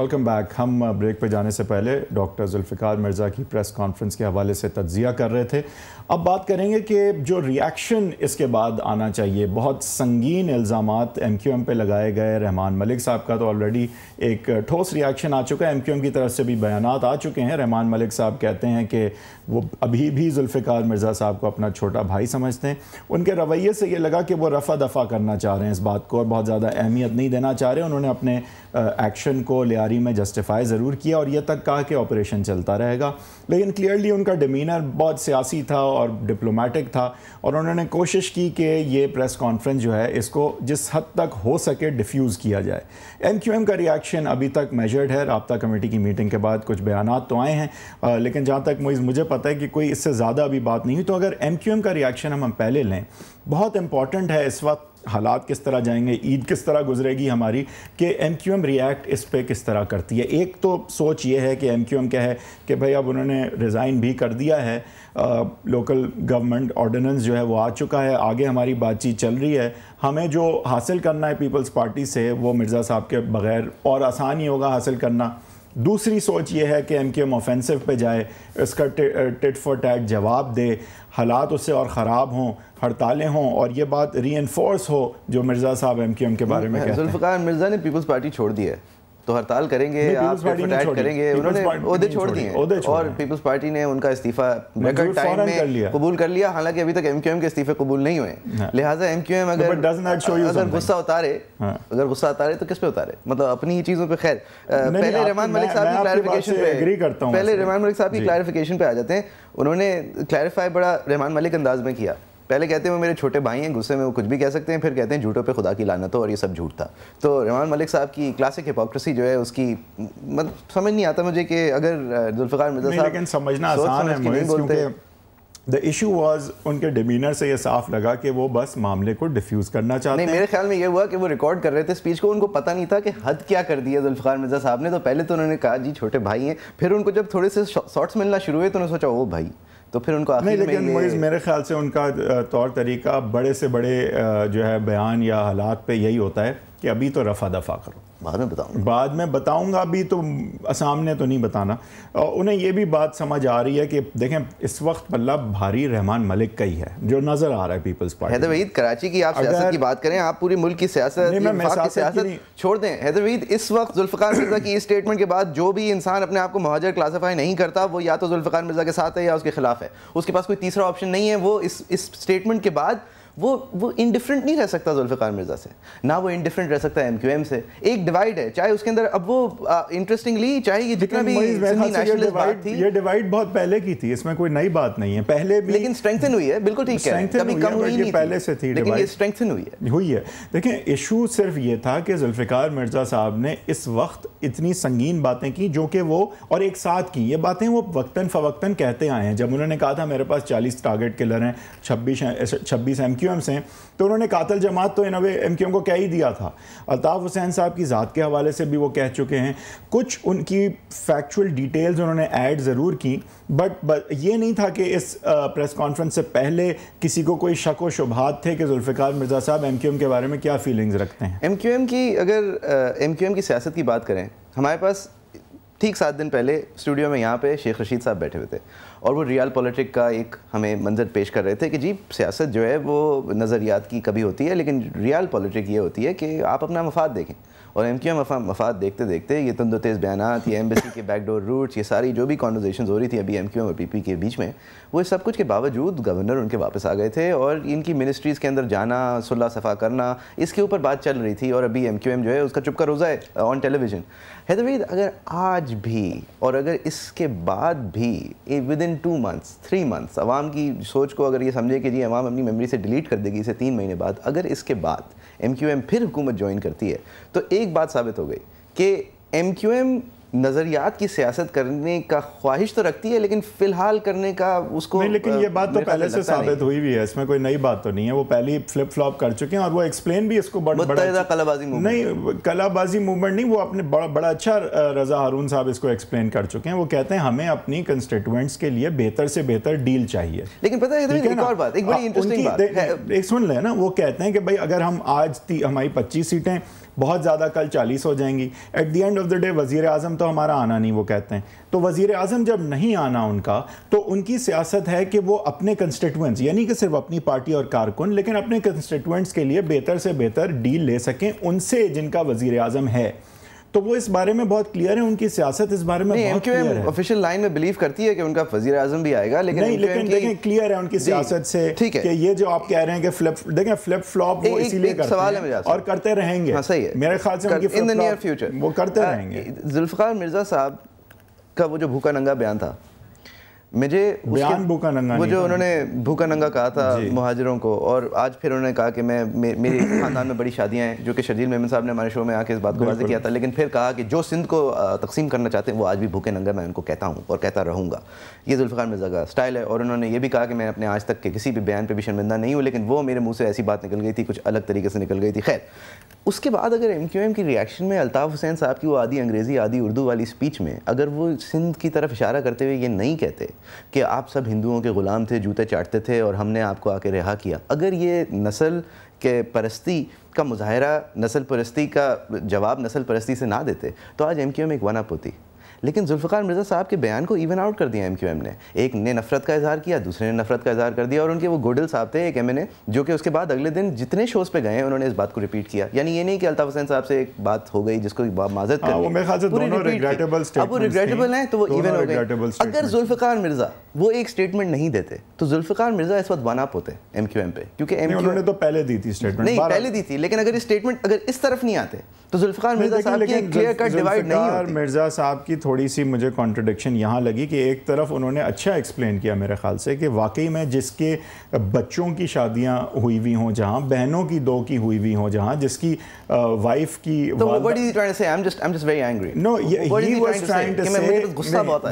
Welcome back हम break uh, पर जाने से पहले डॉक्टर जुल्फ़िकार मिर्ज़ा की प्रेस कॉन्फ्रेंस के हवाले से तज्जिया कर रहे थे अब बात करेंगे कि जो रिएक्शन इसके बाद आना चाहिए बहुत संगीन इल्ज़ाम एम क्यू एम पर लगाए गए रहमान मलिक साहब का तो ऑलरेडी एक ठोस रिएक्शन आ चुका है एम क्यू एम की तरफ से भी बयान आ चुके हैं रहमान मलिक साहब कहते हैं कि वो अभी भी जुल्फ़िकार मिर्ज़ा साहब को अपना छोटा भाई समझते हैं उनके रवैये से ये लगा कि वो रफ़ा दफ़ा करना चाह रहे हैं इस बात को और बहुत ज़्यादा अहमियत नहीं देना चाह रहे उन्होंने अपने एक्शन को लियारी में जस्टिफाई ज़रूर किया और ये तक कहा कि ऑपरेशन चलता रहेगा लेकिन क्लियरली उनका डिमीनर बहुत सियासी था और डिप्लोमेटिक था और उन्होंने कोशिश की कि ये प्रेस कॉन्फ्रेंस जो है इसको जिस हद तक हो सके डिफ्यूज़ किया जाए एम का रिएक्शन अभी तक मेजर्ड है रबता कमेटी की मीटिंग के बाद कुछ बयान तो आए हैं आ, लेकिन जहाँ तक मुझे पता है कि कोई इससे ज़्यादा अभी बात नहीं हुई तो अगर एम का रिएक्शन हम हम पहले लें बहुत इंपॉर्टेंट है इस वक्त हालात किस तरह जाएंगे ईद किस तरह गुजरेगी हमारी कि एम क्यू एम रिएक्ट इस पर किस तरह करती है एक तो सोच ये है कि एम क्यू एम क्या है कि भाई अब उन्होंने रिज़ाइन भी कर दिया है आ, लोकल गवर्नमेंट ऑर्डिनेंस जो है वो आ चुका है आगे हमारी बातचीत चल रही है हमें जो हासिल करना है पीपल्स पार्टी से वो मिर्ज़ा साहब के बगैर और आसान ही होगा हासिल करना दूसरी सोच ये है कि एम के एम ऑफेंसिव पे जाए इसका टिट फॉर टैट जवाब दे हालात उससे और ख़राब हों हड़तालें हों और ये बात री हो जो मिर्ज़ा साहब एम के एम के बारे में जुल्फ़ार मिर्ज़ा ने पीपल्स पार्टी छोड़ दी है तो हड़ताल करेंगे आप करेंगे उन्होंने ओहदे छोड़ दिए और पीपल्स पार्टी ने उनका इस्तीफा रिकॉर्ड टाइम में कबूल कर लिया हालांकि अभी तक एमक्यूएम के इस्तीफे कबूल नहीं हुए हाँ। लिहाजा एमक्यूएम अगर अगर गुस्सा उतारे हाँ। अगर गुस्सा उतारे तो किस पे उतारे मतलब अपनी ही चीजों पे खैर पहले रहमान मलिक साहब की क्लैरिफिकेशन पे एग्री करता हूं पहले रहमान मलिक साहब की क्लैरिफिकेशन पे आ जाते हैं उन्होंने क्लैरिफाई बड़ा रहमान मलिक अंदाज में किया पहले कहते हैं वो मेरे छोटे भाई हैं गुस्से में वो कुछ भी कह सकते हैं फिर कहते हैं झूठों पे खुदा की लानत हो और ये सब झूठ था तो रमान मलिक साहब की क्लासिक हिपोक्रेसी जो है उसकी मतलब समझ नहीं आता मुझे कि अगर जुल्फ़ार मिर्जा साहब समझना आसान है मुझे बोलते द इशू वॉज उनके डिमीनर से ये साफ लगा कि वो बस मामले को डिफ्यूज़ करना चाहते नहीं मेरे ख्याल में ये हुआ कि वो रिकॉर्ड कर रहे थे स्पीच को उनको पता नहीं था कि हद क्या कर दिया जुल्फ़ार मिर्जा साहब ने तो पहले तो उन्होंने कहा जी छोटे भाई हैं फिर उनको जब थोड़े से शॉर्ट्स मिलना शुरू हुए तो उन्होंने सोचा वो भाई तो फिर उनको नहीं लेकिन मुइज़ मेरे ख्याल से उनका तौर तरीका बड़े से बड़े जो है बयान या हालात पे यही होता है कि अभी तो रफा दफा करो बाद में बताऊंगा बाद में बताऊंगा अभी तो सामने तो नहीं बताना और उन्हें ये भी बात समझ आ रही है कि देखें इस वक्त पल्ला भारी रहमान मलिक का ही है जो नज़र आ रहा है पीपल्स पार्टी हैदर वहीद कराची की आप अगर... सियासत की बात करें आप पूरी मुल्क की सियासत छोड़ दें हैदर वहीद इस वक्त जुल्फकार मिर्ज़ा की स्टेटमेंट के बाद जो भी इंसान अपने आप को महाजर क्लासीफाई नहीं करता वो या तो जुल्फकार मिर्ज़ा के साथ है या उसके खिलाफ है उसके पास कोई तीसरा ऑप्शन नहीं है वो इस स्टेटमेंट के बाद वो वो इनडिफरेंट नहीं रह सकता जुल्फ़ार मिर्ज़ा से ना वो इनडिफरेंट रह सकता है एमक्यूएम से एक डिवाइड है चाहे उसके अंदर अब वो इंटरेस्टिंगली चाहे ये जितना भी ये डिवाइड बहुत पहले की थी इसमें कोई नई बात नहीं है पहले भी लेकिन स्ट्रेंथन हुई है बिल्कुल ठीक है कभी कम हुई नहीं पहले से थी लेकिन ये स्ट्रेंथन हुई है हुई है देखिए इशू सिर्फ ये था कि जुल्फ़िकार मिर्ज़ा साहब ने इस वक्त इतनी संगीन बातें की जो कि वो और एक साथ की ये बातें वो वक्ता फ़वक्ता कहते आए हैं जब उन्होंने कहा था मेरे पास चालीस टारगेट किलर हैं छब्बीस छब्बीस एम क्यू एम हैं तो उन्होंने कातल जमात तो इन अवे एम क्यू एम को कह ही दिया था अल्ताफ़ हुसैन साहब की ज़ात के हवाले से भी वो कह चुके हैं कुछ उनकी फैक्चुअल डिटेल्स उन्होंने ऐड ज़रूर की बट, ये नहीं था कि इस प्रेस कॉन्फ्रेंस से पहले किसी को कोई शक व शुभात थे कि जुल्फ़िकार मिर्ज़ा साहब एम क्यू एम के बारे में क्या फीलिंग्स रखते हैं एम क्यू एम की अगर एम क्यू एम की सियासत की बात करें हमारे पास ठीक सात दिन पहले स्टूडियो में यहाँ पे शेख रशीद साहब बैठे हुए थे और वो रियल पॉलिटिक का एक हमें मंजर पेश कर रहे थे कि जी सियासत जो है वो नज़रियात की कभी होती है लेकिन रियल पॉलिटिक ये होती है कि आप अपना मफाद देखें और एम क्यू एम मफाद देखते देखते ये तेज़ बयान ये एम्बेसी के बैकडोर रूट्स ये सारी जो भी कॉन्वर्जेशन हो रही थी अभी एम क्यू एम और पी पी के बीच में वो सब कुछ के बावजूद गवर्नर उनके वापस आ गए थे और इनकी मिनिस्ट्रीज़ के अंदर जाना सुल्ला सफ़ा करना इसके ऊपर बात चल रही थी और अभी एम क्यू एम जो है उसका चुपका रोज़ा है ऑन टेलीविज़न हैदरवीद अगर आज भी और अगर इसके बाद भी within two months three months आवाम की सोच को अगर ये समझे कि जी आवाम अपनी मेमरी से डिलीट कर देगी इसे तीन महीने बाद अगर इसके बाद एम फिर हुकूमत ज्वाइन करती है तो एक बात साबित हो गई कि एम नज़रियात की सियासत करने का ख्वाहिश तो रखती है लेकिन फ़िलहाल करने का उसको नहीं लेकिन ये बात तो पहले से साबित हुई भी है इसमें कोई नई बात तो नहीं है वो पहले फ्लिप फ्लॉप कर चुके हैं और वो एक्सप्लेन भी इसको बड़, बड़ा कलाबाजी नहीं कलाबाजी मूवमेंट नहीं वो अपने बड़ा बड़ा अच्छा रजा हारून साहब इसको एक्सप्लेन कर चुके हैं वो कहते हैं हमें अपनी कंस्टिट्यूंट्स के लिए बेहतर से बेहतर डील चाहिए लेकिन पता है एक बड़ी इंटरेस्टिंग हाँ, सुन लें ना वो कहते हैं कि भाई अगर हम आज हमारी पच्चीस सीटें बहुत ज़्यादा कल चालीस हो जाएंगी at the end of the day वज़ी अजम तो हमारा आना नहीं वो कहते हैं तो वज़ी अजम जब नहीं आना उनका तो उनकी सियासत है कि वो अपने कंस्टिट्यूंस यानी कि सिर्फ अपनी पार्टी और कारकुन लेकिन अपने कंस्टिट्यूंट्स के लिए बेहतर से बेहतर डील ले सकें उनसे जिनका वज़ी अजम है तो वो इस बारे में बहुत क्लियर है उनकी सियासत इस बारे में बहुत क्लियर है ऑफिशियल लाइन में बिलीव करती है कि उनका वजीर आजम भी आएगा लेकिन नहीं लेकिन देखें क्लियर है उनकी सियासत से ठीक है कि ये जो आप कह रहे हैं कि फ्लिप देखें फ्लिप फ्लॉप वो इसीलिए करते सवाल हैं और करते रहेंगे हाँ सही है मेरे ख्याल से उनकी इन द नियर फ्यूचर वो करते रहेंगे जुल्फकार मिर्जा साहब का वो जो भूखा नंगा बयान था मुझे बयान भूखा नंगा वो जो उन्होंने भूखा नंगा कहा था मुहाजिरों को और आज फिर उन्होंने कहा कि मैं मे, मेरे खानदान में बड़ी शादियां हैं जो कि शजील मेमन साहब ने हमारे शो में आके इस बात को वाजे किया था लेकिन फिर कहा कि जो सिंध को तकसीम करना चाहते हैं वो आज भी भूखे नंगा मैं उनको कहता हूँ और कहता रहूँगा ये जुल्फ़ार मिर्जा का स्टाइल है और उन्होंने ये भी कहा कि मैं अपने आज तक के किसी भी बयान पर भी शर्मिंदा नहीं हूँ लेकिन वो मेरे मुँह से ऐसी बात निकल गई थी कुछ अलग तरीके से निकल गई थी खैर उसके बाद अगर एम क्यू एम की रिएक्शन में अल्ताफ़ हुसैन साहब की वो आधी अंग्रेज़ी आधी उर्दू वाली स्पीच में अगर वो सिंध की तरफ इशारा करते हुए ये नहीं कहते कि आप सब हिंदुओं के ग़ुलाम थे जूते चाटते थे और हमने आपको आके रिहा किया अगर ये नस्ल के परस्ती का मुजाहरा नस्ल परस्ती का जवाब नस्ल परस्ती से ना देते तो आज एम क्यू एम एक वनअप होती लेकिन जुल्फ़ार मिर्ज़ा साहब के बयान को इवन आउट कर दिया एम क्यू एम ने एक ने नफरत का इजहार किया दूसरे ने नफरत का इजहार कर दिया और उनके वो गोडल साहब थे एक एम एन ए जो कि उसके बाद अगले दिन जितने शोज़ पे गए उन्होंने इस बात को रिपीट किया यानी ये नहीं कि अल्ताफ़ हुसैन साहब से एक बात हो गई जिसको माजत हाँ, कर अब वो रिग्रेटेबल हैं तो वो इवन हो अगर जुल्फ़ार मिर्ज़ा वो एक स्टेटमेंट नहीं देते तो जुल्फिकार मिर्जा इस वक्त वन अप होते एम क्यू एम पे क्योंकि एम उन्होंने तो पहले दी थी स्टेटमेंट नहीं पहले दी थी लेकिन अगर ये स्टेटमेंट अगर इस तरफ नहीं आते तो जुल्फिकार मिर्जा साहब की क्लियर कट डिवाइड नहीं होती मिर्जा साहब की थोड़ी सी मुझे कॉन्ट्रोडिक्शन यहाँ लगी कि एक तरफ उन्होंने अच्छा एक्सप्लेन किया मेरे ख्याल से कि वाकई में जिसके बच्चों की शादियाँ हुई हुई हों जहाँ बहनों की दो की हुई हुई हों जहाँ जिसकी वाइफ की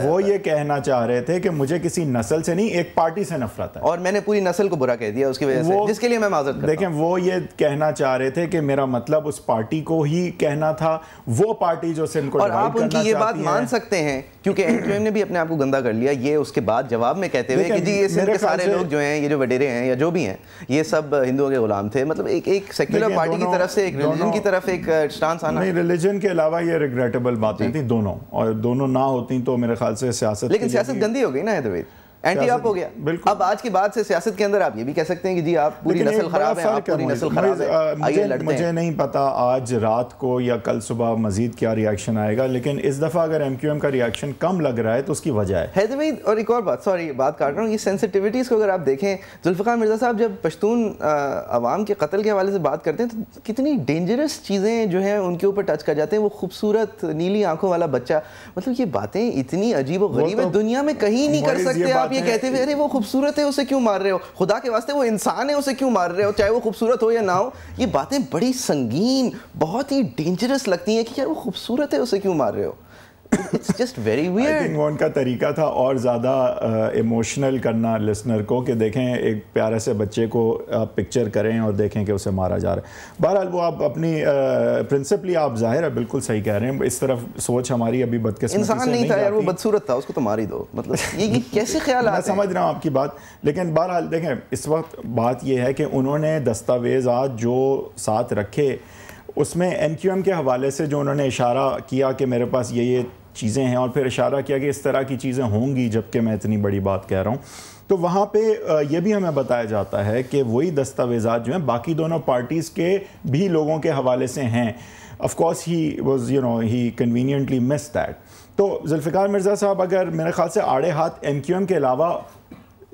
वो ये कहना चाह रहे थे कि मुझे किसी नस्ल से नहीं एक पार्टी से नफरत है और मैंने पूरी नस्ल को बुरा कह दिया उसकी वजह से जिसके लिए मैं माजरत देखें वो ये कहना चाह रहे थे कि मेरा मतलब उस पार्टी को ही कहना था वो पार्टी जो सिंध को और आप उनकी ये बात मान सकते हैं क्योंकि एनक्यूएम ने भी अपने आप को गंदा कर लिया ये उसके बाद जवाब में कहते हुए कि जी ये सिंध के सारे लोग जो हैं ये जो वडेरे हैं या जो भी हैं ये सब हिंदुओं के गुलाम थे मतलब एक एक सेक्युलर पार्टी की तरफ से एक रिलीजन की तरफ एक स्टांस uh, आना नहीं रिलीजन के अलावा ये रिग्रेटेबल बातें थी दोनों और दोनों ना होती तो मेरे ख्याल से सियासत लेकिन सियासत गंदी हो गई ना हैदवे तो एंटी आप हो गया बिल्कुल अब आज की बात से सियासत के अंदर आप ये भी कह सकते हैं कि जी आप पूरी नस्ल खराब है आप पूरी नस्ल खराब है मुझे, मुझे नहीं पता आज रात को या कल सुबह मजीद क्या रिएक्शन आएगा लेकिन इस दफ़ा अगर एम का रिएक्शन कम लग रहा है तो उसकी वजह है हैदमीद और एक और बात सॉरी बात काट रहा हूँ ये सेंसिटिविटीज़ को अगर आप देखें जुल्फ़ार मिर्ज़ा साहब जब पश्तून आवाम के कत्ल के हवाले से बात करते हैं तो कितनी डेंजरस चीज़ें जो है उनके ऊपर टच कर जाते हैं वो खूबसूरत नीली आंखों वाला बच्चा मतलब ये बातें इतनी अजीब और गरीब है तो दुनिया में कहीं नहीं कर सकते आप आप ये कहते हुए अरे वो खूबसूरत है उसे क्यों मार रहे हो खुदा के वास्ते वो इंसान है उसे क्यों मार रहे हो चाहे वो खूबसूरत हो या ना हो ये बातें बड़ी संगीन बहुत ही डेंजरस लगती हैं कि यार वो खूबसूरत है उसे क्यों मार रहे हो it's just very weird think वो उनका तरीका था और ज़्यादा इमोशनल uh, करना लिसनर को कि देखें एक प्यारे से बच्चे को आप पिक्चर करें और देखें कि उसे मारा जा रहा है बहरहाल वो आप अपनी प्रिंसिपली uh, आप जाहिर है बिल्कुल सही कह रहे हैं इस तरफ सोच हमारी अभी बदकिस्मती इंसान नहीं, नहीं था यार वो बदसूरत था उसको तो मार ही दो मतलब ये, ये कैसे ख्याल मैं समझ रहा हूँ आपकी बात लेकिन बहरहाल देखें इस वक्त बात यह है कि उन्होंने दस्तावेज़ा जो साथ रखे उसमें एन क्यू एम के हवाले से जो उन्होंने इशारा किया कि मेरे पास ये ये चीज़ें हैं और फिर इशारा किया कि इस तरह की चीज़ें होंगी जबकि मैं इतनी बड़ी बात कह रहा हूँ तो वहाँ पे यह भी हमें बताया जाता है कि वही दस्तावेजा जो हैं बाकी दोनों पार्टीज़ के भी लोगों के हवाले से हैं of course he was you know he conveniently miss that तो जुल्फ़िकार मिर्ज़ा साहब अगर मेरे ख्याल से आड़े हाथ एम क्यू एम के अलावा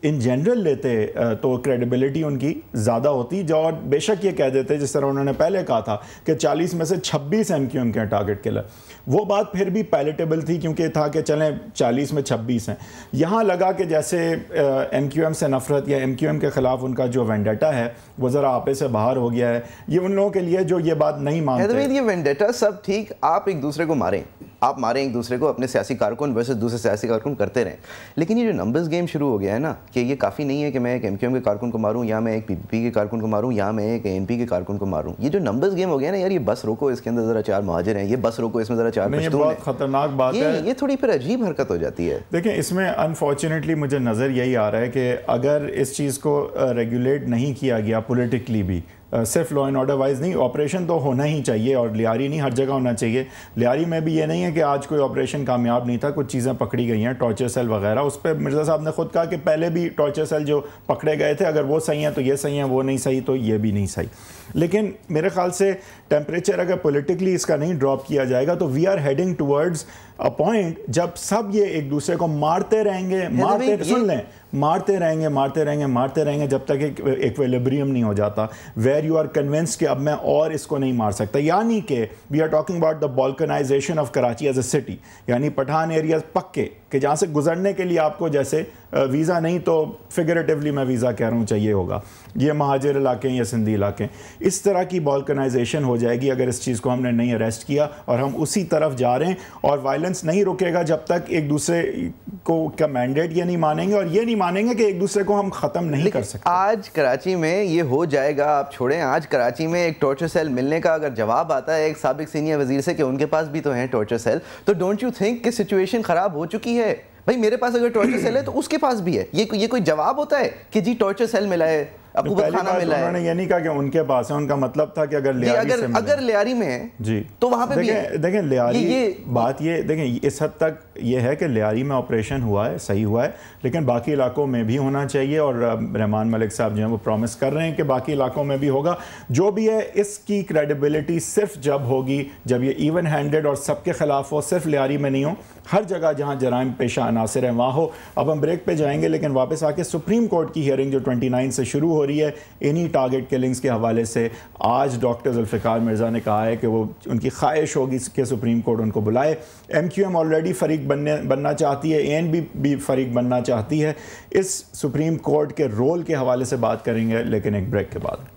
इन जनरल लेते तो क्रेडिबिलिटी उनकी ज़्यादा होती जो और बेशक ये कह देते जिस तरह उन्होंने पहले कहा था कि 40 में से 26 एम क्यू उनके टारगेट के लिए वो बात फिर भी पैलेटेबल थी क्योंकि था कि चलें 40 में 26 हैं यहाँ लगा कि जैसे एम क्यू एम से नफरत या एम क्यू एम के ख़िलाफ़ उनका जो वेंडेटा है वो ज़रा आपे से बाहर हो गया है ये उन लोगों के लिए जो ये बात नहीं मानते ये वेंडेटा सब ठीक आप एक दूसरे को मारें आप मारें एक दूसरे को अपने सियासी कारकुन वैसे दूसरे सियासी कारकुन करते रहें लेकिन ये जो नंबर्स गेम शुरू हो गया है ना कि ये काफ़ी नहीं है कि मैं एक एम के कारकुन को मारूँ या मैं एक पी के कारकुन को मारूँ या मैं एक एन के कारकुन को मारूँ ये जो नंबर्स गेम हो गया ना यार ये बस रोको इसके अंदर ज़रा चार महाजर हैं ये बस रोको इसमें ज़रा चार बहुत खतरनाक बात है ये थोड़ी फिर अजीब हरकत हो जाती है देखिए इसमें अनफॉर्चुनेटली मुझे नज़र यही आ रहा है कि अगर इस चीज़ को रेगुलेट नहीं किया गया पोलिटिकली भी सिर्फ लॉ एंड ऑर्डर वाइज नहीं ऑपरेशन तो होना ही चाहिए और लियारी नहीं हर जगह होना चाहिए लियारी में भी ये नहीं है कि आज कोई ऑपरेशन कामयाब नहीं था कुछ चीज़ें पकड़ी गई हैं टॉर्चर सेल वगैरह उस पर मिर्ज़ा साहब ने खुद कहा कि पहले भी टॉर्चर सेल जो पकड़े गए थे अगर वो सही हैं तो ये सही हैं वो नहीं सही तो ये भी नहीं सही लेकिन मेरे ख्याल से टेम्परेचर अगर पोलिटिकली इसका नहीं ड्रॉप किया जाएगा तो we are heading towards a point जब सब ये एक दूसरे को मारते रहेंगे तो मारते सुन लें मारते रहेंगे मारते रहेंगे मारते रहेंगे जब तक एक एकवेलेब्रियम नहीं हो जाता वेर यू आर कन्विंस कि अब मैं और इसको नहीं मार सकता यानी कि we are talking about the balkanisation of Karachi as a city यानी पठान एरिया पक्के कि जहाँ से गुजरने के लिए आपको जैसे वीज़ा नहीं तो फिगरेटिवली मैं वीज़ा कह रहा हूँ चाहिए होगा ये महाजर इलाके या सिंधी इलाके इस तरह की बॉलकनाइजेशन हो जाएगी अगर इस चीज़ को हमने नहीं अरेस्ट किया और हम उसी तरफ जा रहे हैं और वायलेंस नहीं रुकेगा जब तक एक दूसरे को का मैंडेट ये नहीं मानेंगे और ये नहीं मानेंगे कि एक दूसरे को हम ख़त्म नहीं कर सकते आज कराची में ये हो जाएगा आप छोड़ें आज कराची में एक टॉर्चर सेल मिलने का अगर जवाब आता है एक सबक सीनियर वजीर से कि उनके पास भी तो हैं टॉर्चर सेल तो डोंट यू थिंक कि सिचुएशन ख़राब हो चुकी है है भाई मेरे पास अगर टॉर्चर सेल है तो उसके पास भी है ये को, ये कोई जवाब होता है कि जी टॉर्चर सेल मिला है आपको खाना मिला है ये नहीं कहा कि उनके पास है उनका मतलब था कि अगर लियारी अगर, से मिले। अगर लियारी में है जी तो वहां पे देखें देखें लियारी ये, ये बात ये देखें इस हद तक ये है कि लियारी में ऑपरेशन हुआ है सही हुआ है लेकिन बाकी इलाकों में भी होना चाहिए और रहमान मलिक साहब जो है वो प्रॉमिस कर रहे हैं कि बाकी इलाकों में भी होगा जो भी है इसकी क्रेडिबिलिटी सिर्फ जब होगी जब ये इवन हैंडेड और सबके खिलाफ हो सिर्फ लियारी में नहीं हो हर जगह जहाँ जराइम पेशा अनासर हैं वहाँ हो अब हम ब्रेक पर जाएंगे लेकिन वापस आके सुप्रीम कोर्ट की हियरिंग जो ट्वेंटी नाइन से शुरू हो रही है इन्हीं टारगेट किलिंग्स के हवाले से आज डॉक्टर जुल्फ़ार मिर्ज़ा ने कहा है कि वो उनकी ख्वाहिश होगी कि सुप्रीम कोर्ट उनको बुलाए एम क्यू एम ऑलरेडी फरीक बनने बनना चाहती है ए एन बी भी फरीक बनना चाहती है इस सुप्रीम कोर्ट के रोल के हवाले से बात करेंगे लेकिन एक ब्रेक के बाद